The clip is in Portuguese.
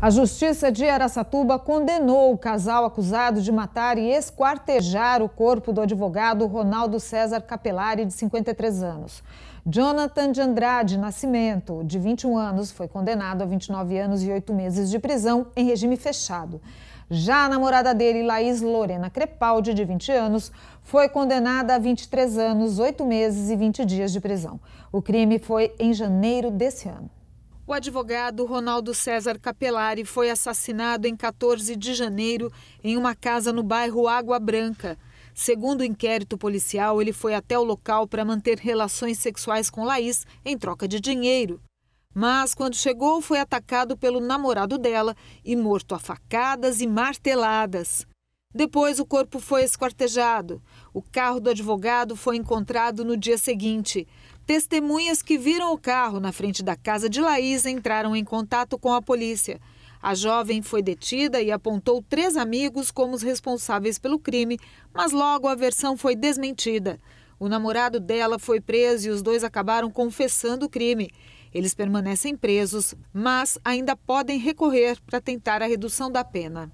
A Justiça de Araçatuba condenou o casal acusado de matar e esquartejar o corpo do advogado Ronaldo César Capelari, de 53 anos. Jonathan de Andrade Nascimento, de 21 anos, foi condenado a 29 anos e 8 meses de prisão em regime fechado. Já a namorada dele, Laís Lorena Crepaldi, de 20 anos, foi condenada a 23 anos, 8 meses e 20 dias de prisão. O crime foi em janeiro desse ano. O advogado Ronaldo César Capelari foi assassinado em 14 de janeiro em uma casa no bairro Água Branca. Segundo o inquérito policial, ele foi até o local para manter relações sexuais com Laís em troca de dinheiro. Mas, quando chegou, foi atacado pelo namorado dela e morto a facadas e marteladas. Depois, o corpo foi esquartejado. O carro do advogado foi encontrado no dia seguinte. Testemunhas que viram o carro na frente da casa de Laís entraram em contato com a polícia. A jovem foi detida e apontou três amigos como os responsáveis pelo crime, mas logo a versão foi desmentida. O namorado dela foi preso e os dois acabaram confessando o crime. Eles permanecem presos, mas ainda podem recorrer para tentar a redução da pena.